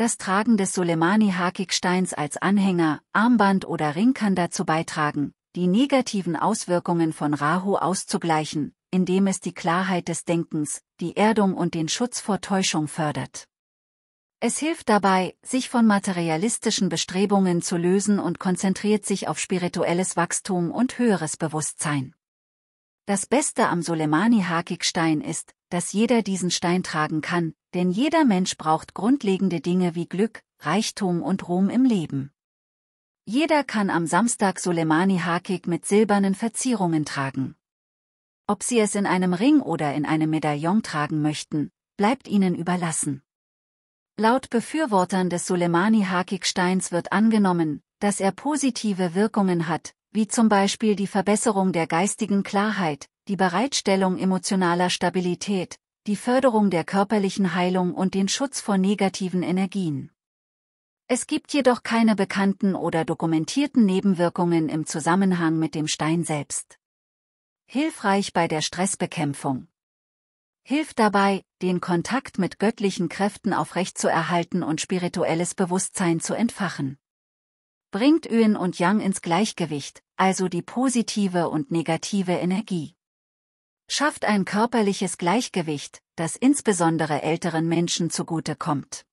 Das Tragen des Soleimani-Hakik-Steins als Anhänger, Armband oder Ring kann dazu beitragen, die negativen Auswirkungen von Rahu auszugleichen, indem es die Klarheit des Denkens, die Erdung und den Schutz vor Täuschung fördert. Es hilft dabei, sich von materialistischen Bestrebungen zu lösen und konzentriert sich auf spirituelles Wachstum und höheres Bewusstsein. Das Beste am Soleimani-Hakik-Stein ist, dass jeder diesen Stein tragen kann, denn jeder Mensch braucht grundlegende Dinge wie Glück, Reichtum und Ruhm im Leben. Jeder kann am Samstag Soleimani Hakik mit silbernen Verzierungen tragen. Ob sie es in einem Ring oder in einem Medaillon tragen möchten, bleibt ihnen überlassen. Laut Befürwortern des Soleimani Hakik Steins wird angenommen, dass er positive Wirkungen hat, wie zum Beispiel die Verbesserung der geistigen Klarheit, die Bereitstellung emotionaler Stabilität, die Förderung der körperlichen Heilung und den Schutz vor negativen Energien. Es gibt jedoch keine bekannten oder dokumentierten Nebenwirkungen im Zusammenhang mit dem Stein selbst. Hilfreich bei der Stressbekämpfung. Hilft dabei, den Kontakt mit göttlichen Kräften aufrechtzuerhalten und spirituelles Bewusstsein zu entfachen. Bringt Yin und Yang ins Gleichgewicht, also die positive und negative Energie schafft ein körperliches Gleichgewicht, das insbesondere älteren Menschen zugute kommt.